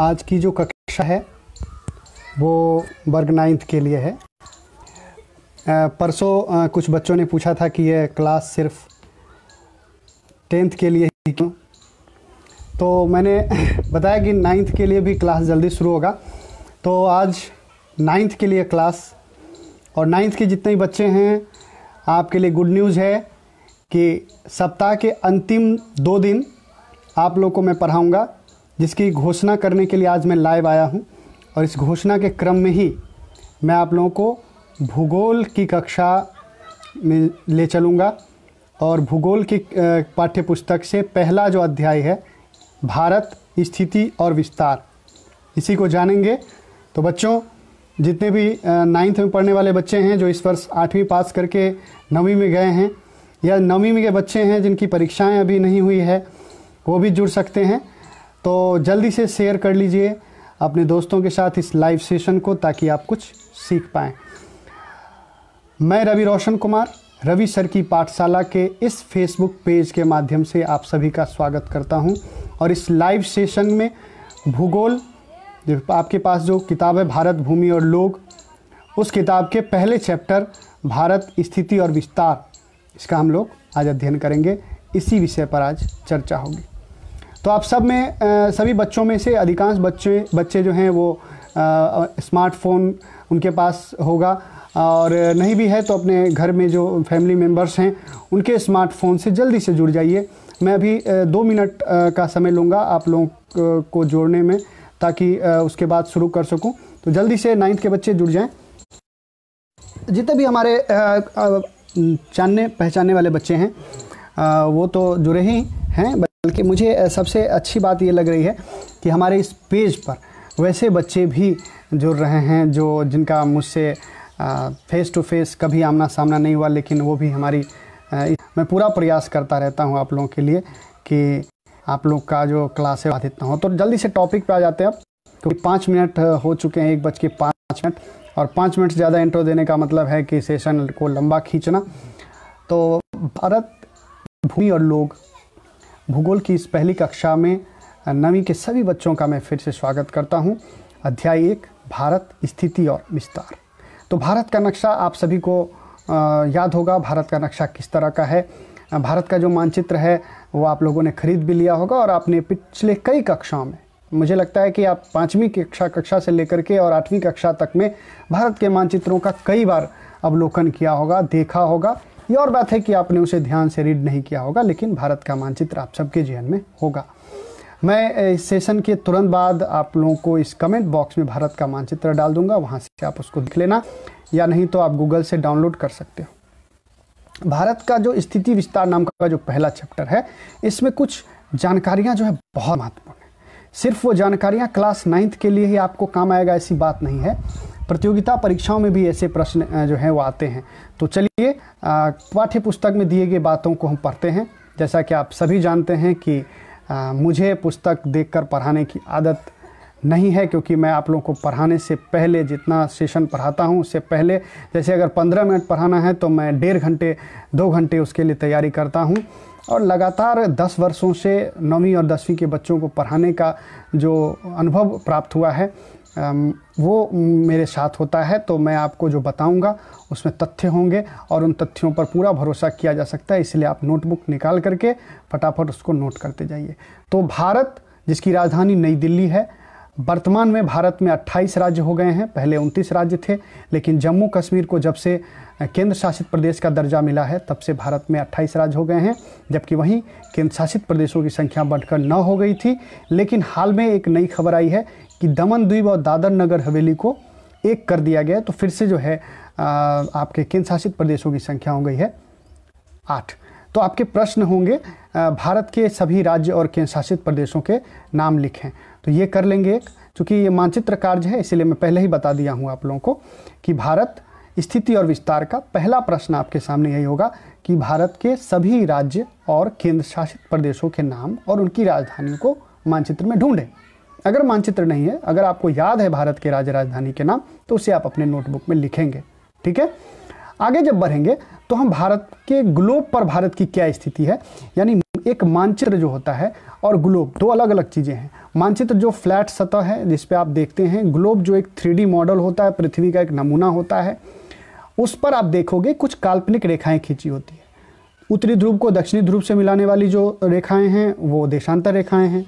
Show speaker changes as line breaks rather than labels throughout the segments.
आज की जो कक्षा है वो वर्ग नाइन्थ के लिए है परसों कुछ बच्चों ने पूछा था कि यह क्लास सिर्फ टेंथ के लिए ही क्यों तो मैंने बताया कि नाइन्थ के लिए भी क्लास जल्दी शुरू होगा तो आज नाइन्थ के लिए क्लास और नाइन्थ के जितने बच्चे हैं आपके लिए गुड न्यूज़ है कि सप्ताह के अंतिम दो दिन आप लोग को मैं पढ़ाऊँगा जिसकी घोषणा करने के लिए आज मैं लाइव आया हूँ और इस घोषणा के क्रम में ही मैं आप लोगों को भूगोल की कक्षा में ले चलूँगा और भूगोल की पाठ्य पुस्तक से पहला जो अध्याय है भारत स्थिति और विस्तार इसी को जानेंगे तो बच्चों जितने भी नाइन्थ में पढ़ने वाले बच्चे हैं जो इस वर्ष आठवीं पास करके नवीं में गए हैं या नवीं में के बच्चे हैं जिनकी परीक्षाएं अभी नहीं हुई है वो भी जुड़ सकते हैं तो जल्दी से शेयर कर लीजिए अपने दोस्तों के साथ इस लाइव सेशन को ताकि आप कुछ सीख पाएँ मैं रवि रोशन कुमार रवि सर की पाठशाला के इस फेसबुक पेज के माध्यम से आप सभी का स्वागत करता हूं और इस लाइव सेशन में भूगोल आपके पास जो किताब है भारत भूमि और लोग उस किताब के पहले चैप्टर भारत स्थिति और विस्तार इसका हम लोग आज अध्ययन करेंगे इसी विषय पर आज चर्चा होगी तो आप सब में आ, सभी बच्चों में से अधिकांश बच्चे बच्चे जो हैं वो स्मार्टफोन उनके पास होगा और नहीं भी है तो अपने घर में जो फैमिली मेम्बर्स हैं उनके स्मार्टफोन से जल्दी से जुड़ जाइए मैं अभी दो मिनट का समय लूँगा आप लोगों को जोड़ने में ताकि उसके बाद शुरू कर सकूँ तो जल्दी से नाइन्थ के बच्चे जुड़ जाएँ जितने भी हमारे जानने पहचानने वाले बच्चे हैं वो तो जुड़े ही हैं बल्कि मुझे सबसे अच्छी बात ये लग रही है कि हमारे इस पेज पर वैसे बच्चे भी जुड़ रहे हैं जो जिनका मुझसे फेस टू फेस कभी आमना सामना नहीं हुआ लेकिन वो भी हमारी आ, मैं पूरा प्रयास करता रहता हूँ आप लोगों के लिए कि आप लोग का जो क्लास है बाधित ना हो तो जल्दी से टॉपिक पे आ जाते हैं अब क्योंकि तो पाँच मिनट हो चुके हैं एक बज के पाँच मिनट और पाँच मिनट ज़्यादा इंट्रो देने का मतलब है कि सेशन को लंबा खींचना तो भारत भूमि और लोग भूगोल की इस पहली कक्षा में नवी के सभी बच्चों का मैं फिर से स्वागत करता हूं अध्याय एक भारत स्थिति और विस्तार तो भारत का नक्शा आप सभी को याद होगा भारत का नक्शा किस तरह का है भारत का जो मानचित्र है वो आप लोगों ने खरीद भी लिया होगा और आपने पिछले कई कक्षाओं में मुझे लगता है कि आप पाँचवीं कक्षा कक्षा से लेकर के और आठवीं कक्षा तक में भारत के मानचित्रों का कई बार अवलोकन किया होगा देखा होगा ये और बात है कि आपने उसे ध्यान से रीड नहीं किया होगा लेकिन भारत का मानचित्र आप सबके जीवन में होगा मैं इस सेशन के तुरंत बाद आप लोगों को इस कमेंट बॉक्स में भारत का मानचित्र डाल दूंगा वहाँ से आप उसको देख लेना या नहीं तो आप गूगल से डाउनलोड कर सकते हो भारत का जो स्थिति विस्तार नाम का जो पहला चैप्टर है इसमें कुछ जानकारियाँ जो है बहुत महत्वपूर्ण है सिर्फ वो जानकारियाँ क्लास नाइन्थ के लिए ही आपको काम आएगा ऐसी बात नहीं है प्रतियोगिता परीक्षाओं में भी ऐसे प्रश्न जो हैं वो आते हैं तो चलिए पाठ्य पुस्तक में दिए गए बातों को हम पढ़ते हैं जैसा कि आप सभी जानते हैं कि आ, मुझे पुस्तक देखकर पढ़ाने की आदत नहीं है क्योंकि मैं आप लोगों को पढ़ाने से पहले जितना सेशन पढ़ाता हूँ उससे पहले जैसे अगर पंद्रह मिनट पढ़ाना है तो मैं डेढ़ घंटे दो घंटे उसके लिए तैयारी करता हूँ और लगातार दस वर्षों से नौवीं और दसवीं के बच्चों को पढ़ाने का जो अनुभव प्राप्त हुआ है वो मेरे साथ होता है तो मैं आपको जो बताऊंगा उसमें तथ्य होंगे और उन तथ्यों पर पूरा भरोसा किया जा सकता है इसलिए आप नोटबुक निकाल करके फटाफट उसको नोट करते जाइए तो भारत जिसकी राजधानी नई दिल्ली है वर्तमान में भारत में 28 राज्य हो गए हैं पहले 29 राज्य थे लेकिन जम्मू कश्मीर को जब से केंद्र शासित प्रदेश का दर्जा मिला है तब से भारत में 28 राज्य हो गए हैं जबकि वहीं केंद्र शासित प्रदेशों की संख्या बढ़कर नौ हो गई थी लेकिन हाल में एक नई खबर आई है कि दमन द्वीप और दादर नगर हवेली को एक कर दिया गया तो फिर से जो है आपके केंद्र शासित प्रदेशों की संख्या हो गई है आठ तो आपके प्रश्न होंगे भारत के सभी राज्य और केंद्र शासित प्रदेशों के नाम लिखें तो ये कर लेंगे एक चूँकि ये मानचित्र कार्य है इसलिए मैं पहले ही बता दिया हूँ आप लोगों को कि भारत स्थिति और विस्तार का पहला प्रश्न आपके सामने यही होगा कि भारत के सभी राज्य और केंद्र शासित प्रदेशों के नाम और उनकी राजधानियों को मानचित्र में ढूंढें अगर मानचित्र नहीं है अगर आपको याद है भारत के राज्य राजधानी के नाम तो उसे आप अपने नोटबुक में लिखेंगे ठीक है आगे जब बढ़ेंगे तो हम भारत के ग्लोब पर भारत की क्या स्थिति है यानी एक मानचित्र जो होता है और ग्लोब दो अलग अलग चीज़ें हैं मानचित्र जो फ्लैट सतह है जिस पे आप देखते हैं ग्लोब जो एक थ्री मॉडल होता है पृथ्वी का एक नमूना होता है उस पर आप देखोगे कुछ काल्पनिक रेखाएं खींची होती है उत्तरी ध्रुव को दक्षिणी ध्रुव से मिलाने वाली जो रेखाएं हैं वो देशांतर रेखाएं हैं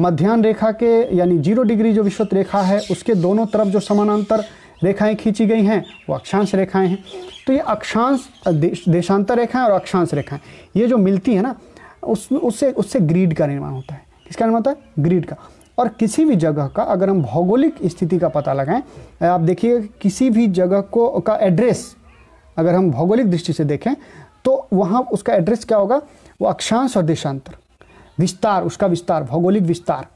मध्यान्ह रेखा के यानी जीरो डिग्री जो विश्वत रेखा है उसके दोनों तरफ जो समानांतर रेखाएं खींची गई हैं वो अक्षांश रेखाएं हैं तो ये अक्षांश देशांतर रेखाएं और अक्षांश रेखाएं ये जो मिलती है ना उस उससे उससे ग्रीड का निर्माण होता है किसका निर्माण होता है ग्रीड का और किसी भी जगह का अगर हम भौगोलिक स्थिति का पता लगाएं आप देखिए किसी भी जगह को का एड्रेस अगर हम भौगोलिक दृष्टि से देखें तो वहाँ उसका एड्रेस क्या होगा वो अक्षांश और देशांतर विस्तार उसका विस्तार भौगोलिक विस्तार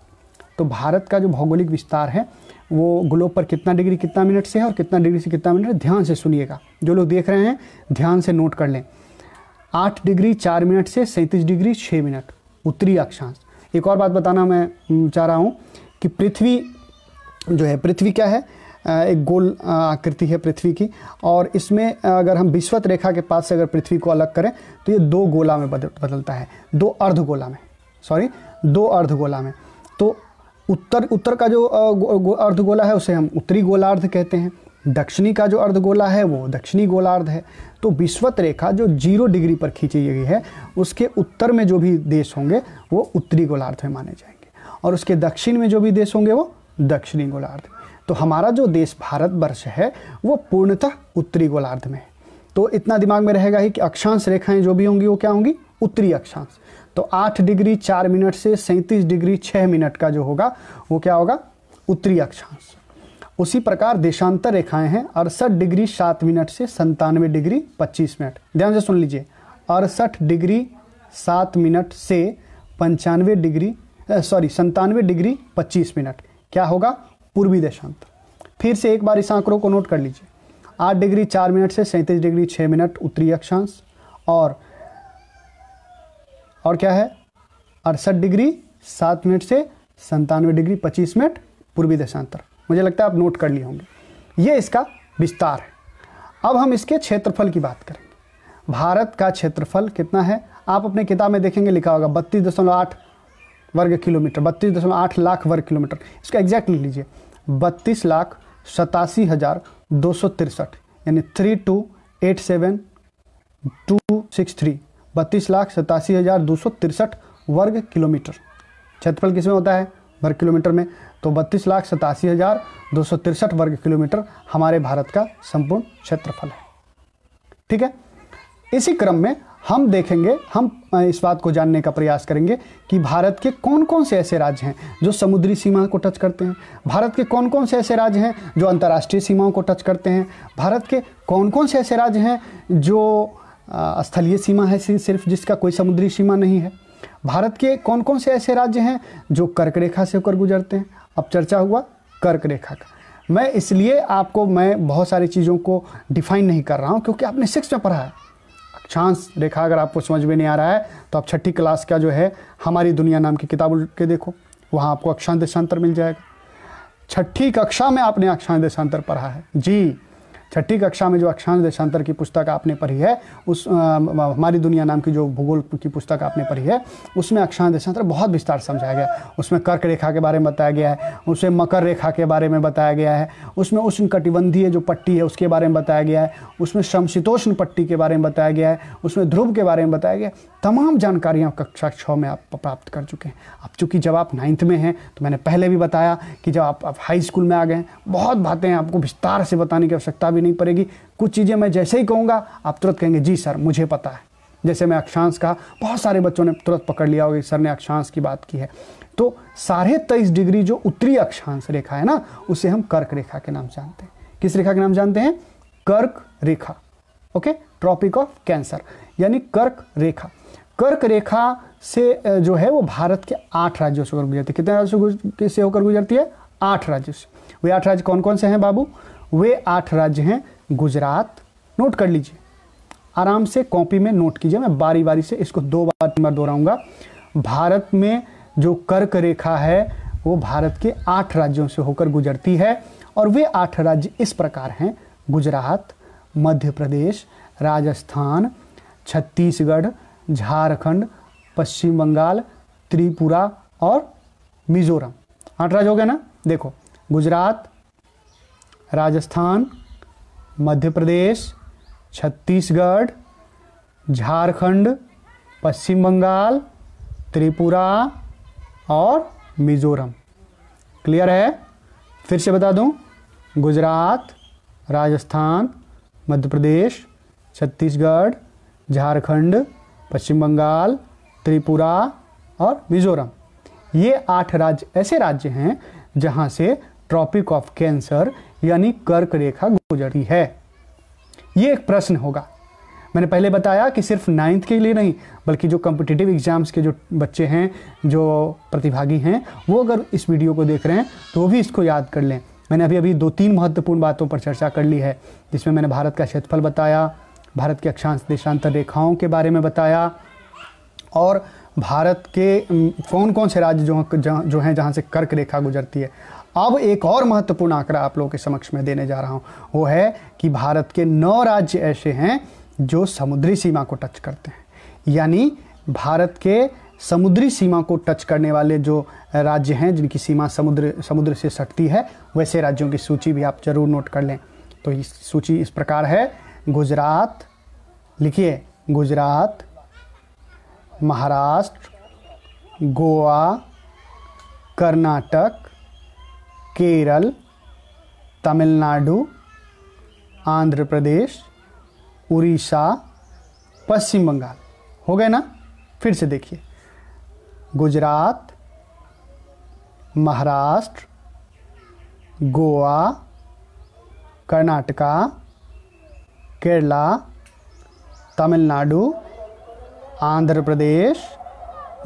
तो भारत का जो भौगोलिक विस्तार है वो ग्लोब पर कितना डिग्री कितना मिनट से है और कितना डिग्री से कितना मिनट ध्यान से सुनिएगा जो लोग देख रहे हैं ध्यान से नोट कर लें आठ डिग्री चार मिनट से सैंतीस डिग्री छः मिनट उत्तरी अक्षांश एक और बात बताना मैं चाह रहा हूँ कि पृथ्वी जो है पृथ्वी क्या है एक गोल आकृति है पृथ्वी की और इसमें अगर हम विश्वत रेखा के पास से अगर पृथ्वी को अलग करें तो ये दो गोला में बदल बदलता है दो अर्धगोला में सॉरी दो अर्धगोला में तो उत्तर उत्तर का जो अर्धगोला है उसे हम उत्तरी गोलार्ध कहते हैं दक्षिणी का जो अर्धगोला है वो दक्षिणी गोलार्ध है तो विश्वत रेखा जो जीरो डिग्री पर खींची गई है उसके उत्तर में जो भी देश होंगे वो उत्तरी गोलार्ध में माने जाएंगे और उसके दक्षिण में जो भी देश होंगे वो दक्षिणी गोलार्ध तो हमारा जो देश भारतवर्ष है वो पूर्णतः उत्तरी गोलार्ध में है तो इतना दिमाग में रहेगा ही कि अक्षांश रेखाएं जो भी होंगी वो क्या होंगी उत्तरी अक्षांश तो आठ डिग्री चार मिनट से सैंतीस डिग्री छह मिनट का जो होगा वो क्या होगा उत्तरी अक्षांश उसी प्रकार देशांतर रेखाएं हैं अड़सठ डिग्री सात मिनट से संतानवे डिग्री पच्चीस मिनट ध्यान से सुन लीजिए अड़सठ डिग्री सात मिनट से पंचानवे डिग्री सॉरी संतानवे डिग्री पच्चीस मिनट क्या होगा पूर्वी देशांतर फिर से एक बार इस आंकड़ों को नोट कर लीजिए आठ डिग्री चार मिनट से सैंतीस डिग्री छः मिनट उत्तरी अक्षांश और और क्या है अड़सठ डिग्री सात मिनट से संतानवे डिग्री पच्चीस मिनट पूर्वी देशांतर मुझे लगता है आप नोट कर लिए होंगे ये इसका विस्तार है अब हम इसके क्षेत्रफल की बात करेंगे भारत का क्षेत्रफल कितना है आप अपने किताब में देखेंगे लिखा होगा बत्तीस दशमलव आठ वर्ग किलोमीटर बत्तीस दशमलव आठ लाख वर्ग किलोमीटर इसका एग्जैक्ट लिख लीजिए बत्तीस लाख सतासी हज़ार दो सौ तिरसठ यानी three two eight seven two six three बत्तीस लाख सतासी हज़ार दो सौ तिरसठ वर्ग किलोमीटर क्षेत्रफल किसमें होता है वर्ग किलोमीटर में तो बत्तीस लाख सतासी हज़ार दो सौ तिरसठ वर्ग किलोमीटर हमारे भारत का संपूर्ण क्षेत्रफल है ठीक है इसी क्रम में हम देखेंगे हम इस बात को जानने का प्रयास करेंगे कि भारत के कौन कौन से ऐसे राज्य हैं जो समुद्री सीमा को टच करते हैं भारत के कौन कौन से ऐसे राज्य हैं जो अंतर्राष्ट्रीय सीमाओं को टच करते हैं भारत के कौन कौन से ऐसे राज्य हैं जो स्थलीय सीमा है सिर्फ जिसका कोई समुद्री सीमा नहीं है भारत के कौन कौन से ऐसे राज्य हैं जो कर्क रेखा से होकर गुजरते हैं अब चर्चा हुआ कर्क रेखा का मैं इसलिए आपको मैं बहुत सारी चीज़ों को डिफाइन नहीं कर रहा हूँ क्योंकि आपने सिक्स में पढ़ा है अक्षांश रेखा अगर आपको समझ में नहीं आ रहा है तो आप छठी क्लास का जो है हमारी दुनिया नाम की किताब के देखो वहाँ आपको अक्षांश देशांतर मिल जाएगा छठी कक्षा में आपने अक्षांश देशांतर पढ़ा है जी छठी कक्षा में जो अक्षांश देशांतर की पुस्तक आपने पढ़ी है उस हमारी दुनिया नाम की जो भूगोल की पुस्तक आपने पढ़ी है उसमें अक्षांश देशांतर बहुत विस्तार समझाया गया उसमें कर्क रेखा के बारे में बताया गया है उसमें मकर रेखा के बारे में बताया गया है उसमें उष्ण कटिबंधीय जो पट्टी है उसके बारे में बताया गया है उसमें समशीतोष्ण पट्टी के बारे में बताया गया है उसमें ध्रुव के बारे में बताया गया तमाम जानकारियाँ कक्षा छः में आप प्राप्त कर चुके हैं अब चूँकि जब आप नाइन्थ में हैं तो मैंने पहले भी बताया कि जब आप, आप हाई स्कूल में आ गए बहुत बातें आपको विस्तार से बताने की आवश्यकता भी भी नहीं पड़ेगी कुछ चीज़ें मैं जैसे ही कहूँगा आप तुरंत कहेंगे जी सर मुझे पता है जैसे मैं अक्षांश का बहुत सारे बच्चों ने तुरंत पकड़ लिया होगा सर ने अक्षांश की बात की है तो साढ़े तेईस डिग्री जो उत्तरी अक्षांश रेखा है ना उसे हम कर्क रेखा के नाम जानते हैं किस रेखा के नाम जानते हैं कर्क रेखा ओके ट्रॉपिक ऑफ कैंसर यानी कर्क रेखा कर्क रेखा से जो है वो भारत के आठ राज्यों से होकर गुजरती है कितने राज्यों से होकर गुजरती है आठ राज्यों से वे आठ राज्य कौन कौन से हैं बाबू वे आठ राज्य हैं गुजरात नोट कर लीजिए आराम से कॉपी में नोट कीजिए मैं बारी बारी से इसको दो बार तीन बार दोहराऊंगा भारत में जो कर्क रेखा है वो भारत के आठ राज्यों से होकर गुजरती है और वे आठ राज्य इस प्रकार हैं गुजरात मध्य प्रदेश राजस्थान छत्तीसगढ़ झारखंड पश्चिम बंगाल त्रिपुरा और मिजोरम आठ राज्य हो गए ना देखो गुजरात राजस्थान मध्य प्रदेश छत्तीसगढ़ झारखंड पश्चिम बंगाल त्रिपुरा और मिजोरम क्लियर है फिर से बता दूं गुजरात राजस्थान मध्य प्रदेश छत्तीसगढ़ झारखंड पश्चिम बंगाल त्रिपुरा और मिजोरम ये आठ राज्य ऐसे राज्य हैं जहाँ से ट्रॉपिक ऑफ कैंसर यानी कर्क रेखा गुजरती है ये एक प्रश्न होगा मैंने पहले बताया कि सिर्फ नाइन्थ के लिए नहीं बल्कि जो कम्पिटिटिव एग्जाम्स के जो बच्चे हैं जो प्रतिभागी हैं वो अगर इस वीडियो को देख रहे हैं तो भी इसको याद कर लें मैंने अभी अभी दो तीन महत्वपूर्ण बातों पर चर्चा कर ली है जिसमें मैंने भारत का क्षेत्रफल बताया भारत के अक्षांश देशांतर रेखाओं के बारे में बताया और भारत के कौन कौन से राज्य जो जो हैं जहाँ से कर्क रेखा गुजरती है अब एक और महत्वपूर्ण आंकड़ा आप लोगों के समक्ष में देने जा रहा हूँ वो है कि भारत के नौ राज्य ऐसे हैं जो समुद्री सीमा को टच करते हैं यानी भारत के समुद्री सीमा को टच करने वाले जो राज्य हैं जिनकी सीमा समुद्र समुद्र से सटती है वैसे राज्यों की सूची भी आप जरूर नोट कर लें तो इस सूची इस प्रकार है गुजरात लिखिए गुजरात महाराष्ट्र गोवा कर्नाटक केरल तमिलनाडु आंध्र प्रदेश उड़ीसा पश्चिम बंगाल हो गए ना फिर से देखिए गुजरात महाराष्ट्र गोवा कर्नाटका केरला तमिलनाडु आंध्र प्रदेश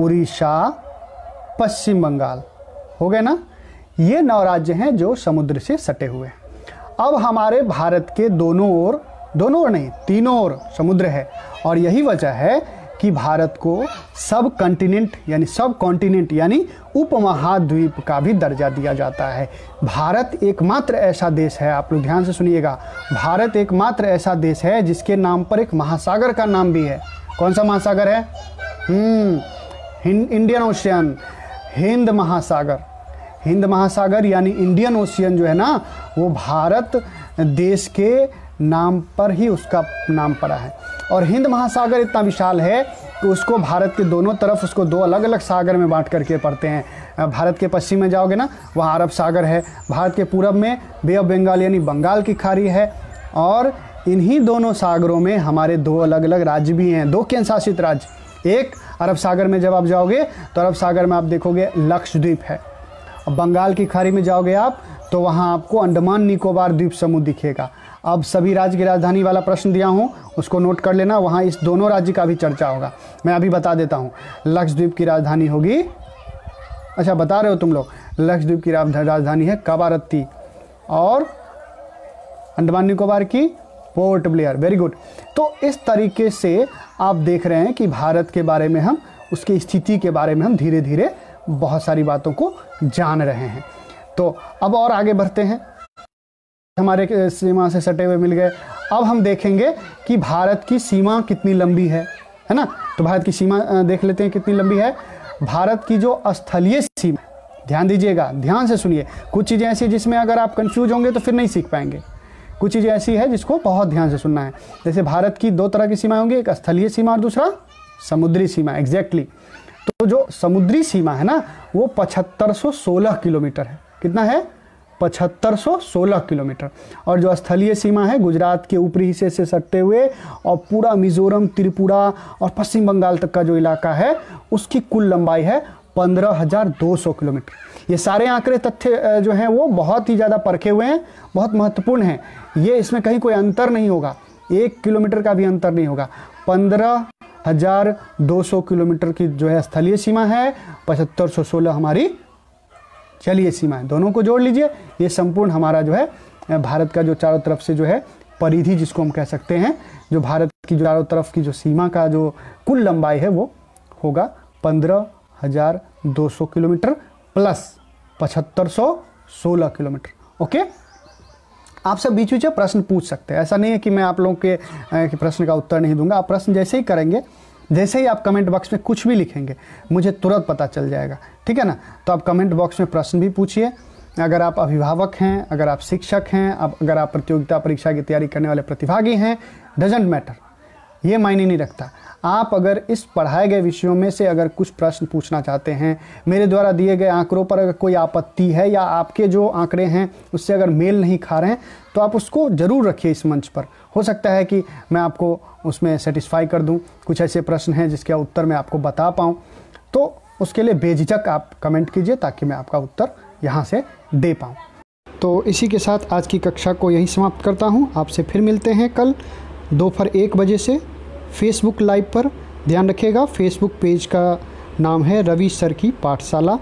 उड़ीसा पश्चिम बंगाल हो गए ना ये नौ राज्य हैं जो समुद्र से सटे हुए हैं अब हमारे भारत के दोनों ओर दोनों ओर नहीं तीनों ओर समुद्र है और यही वजह है कि भारत को सब कंटिनेंट यानी सब कॉन्टिनेंट यानी उपमहाद्वीप का भी दर्जा दिया जाता है भारत एकमात्र ऐसा देश है आप लोग ध्यान से सुनिएगा भारत एकमात्र ऐसा देश है जिसके नाम पर एक महासागर का नाम भी है कौन सा महासागर है हम्म इंडियन ओशियन हिंद महासागर हिंद महासागर यानी इंडियन ओशियन जो है ना वो भारत देश के नाम पर ही उसका नाम पड़ा है और हिंद महासागर इतना विशाल है कि उसको भारत के दोनों तरफ उसको दो अलग अलग सागर में बांट करके पढ़ते हैं भारत के पश्चिम में जाओगे ना वहाँ अरब सागर है भारत के पूरब में बे ऑफ बंगाल यानी बंगाल की खाड़ी है और इन्हीं दोनों सागरों में हमारे दो अलग अलग राज्य भी हैं दो केंद्र शासित राज्य एक अरब सागर में जब आप जाओगे तो अरब सागर में आप देखोगे लक्षद्वीप है बंगाल की खाड़ी में जाओगे आप तो वहाँ आपको अंडमान निकोबार द्वीप समूह दिखेगा अब सभी राज्य की राजधानी वाला प्रश्न दिया हूँ उसको नोट कर लेना वहाँ इस दोनों राज्य का भी चर्चा होगा मैं अभी बता देता हूँ लक्षद्वीप की राजधानी होगी अच्छा बता रहे हो तुम लोग लक्षद्वीप की राजधानी है काबारत्ती और अंडमान निकोबार की पोर्ट ब्लेयर वेरी गुड तो इस तरीके से आप देख रहे हैं कि भारत के बारे में हम उसकी स्थिति के बारे में हम धीरे धीरे बहुत सारी बातों को जान रहे हैं तो अब और आगे बढ़ते हैं हमारे सीमा से सटे हुए मिल गए अब हम देखेंगे कि भारत की सीमा कितनी लंबी है है ना तो भारत की सीमा देख लेते हैं कितनी लंबी है भारत की जो स्थलीय सीमा ध्यान दीजिएगा ध्यान से सुनिए कुछ चीज़ें ऐसी जिसमें अगर आप कंफ्यूज होंगे तो फिर नहीं सीख पाएंगे कुछ चीज़ें ऐसी है जिसको बहुत ध्यान से सुनना है जैसे भारत की दो तरह की सीमाएं होंगी एक स्थलीय सीमा और दूसरा समुद्री सीमा एग्जैक्टली exactly. तो जो समुद्री सीमा है ना वो 7516 किलोमीटर है कितना है 7516 किलोमीटर और जो स्थलीय सीमा है गुजरात के ऊपरी हिस्से से सटते हुए और पूरा मिजोरम त्रिपुरा और पश्चिम बंगाल तक का जो इलाका है उसकी कुल लंबाई है 15,200 किलोमीटर ये सारे आंकड़े तथ्य जो हैं वो बहुत ही ज़्यादा परखे हुए हैं बहुत महत्वपूर्ण हैं ये इसमें कहीं कोई अंतर नहीं होगा एक किलोमीटर का भी अंतर नहीं होगा पंद्रह हजार दो सौ किलोमीटर की जो है स्थलीय सीमा है पचहत्तर सौ सोलह हमारी चलिए सीमा है दोनों को जोड़ लीजिए ये संपूर्ण हमारा जो है भारत का जो चारों तरफ से जो है परिधि जिसको हम कह सकते हैं जो भारत की चारों तरफ की जो सीमा का जो कुल लंबाई है वो होगा पंद्रह हजार दो सौ किलोमीटर प्लस पचहत्तर सौ सोलह किलोमीटर ओके आपसे बीच बीच में प्रश्न पूछ सकते हैं ऐसा नहीं है कि मैं आप लोगों के प्रश्न का उत्तर नहीं दूंगा आप प्रश्न जैसे ही करेंगे जैसे ही आप कमेंट बॉक्स में कुछ भी लिखेंगे मुझे तुरंत पता चल जाएगा ठीक है ना तो आप कमेंट बॉक्स में प्रश्न भी पूछिए अगर आप अभिभावक हैं अगर आप शिक्षक हैं अब अगर आप प्रतियोगिता परीक्षा की तैयारी करने वाले प्रतिभागी हैं डजेंट मैटर ये मायने नहीं रखता आप अगर इस पढ़ाए गए विषयों में से अगर कुछ प्रश्न पूछना चाहते हैं मेरे द्वारा दिए गए आंकड़ों पर अगर कोई आपत्ति है या आपके जो आंकड़े हैं उससे अगर मेल नहीं खा रहे हैं तो आप उसको ज़रूर रखिए इस मंच पर हो सकता है कि मैं आपको उसमें सेटिस्फाई कर दूँ कुछ ऐसे प्रश्न हैं जिसके उत्तर मैं आपको बता पाऊँ तो उसके लिए बेझिझक आप कमेंट कीजिए ताकि मैं आपका उत्तर यहाँ से दे पाऊँ तो इसी के साथ आज की कक्षा को यही समाप्त करता हूँ आपसे फिर मिलते हैं कल दोपहर एक बजे से फेसबुक लाइव पर ध्यान रखिएगा फेसबुक पेज का नाम है रवि सर की पाठशाला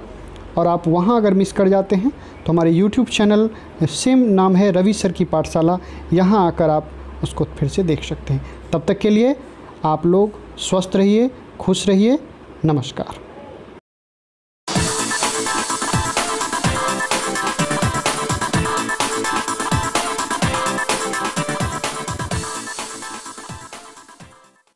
और आप वहाँ अगर मिस कर जाते हैं तो हमारे यूट्यूब चैनल सेम नाम है रवि सर की पाठशाला यहाँ आकर आप उसको फिर से देख सकते हैं तब तक के लिए आप लोग स्वस्थ रहिए खुश रहिए नमस्कार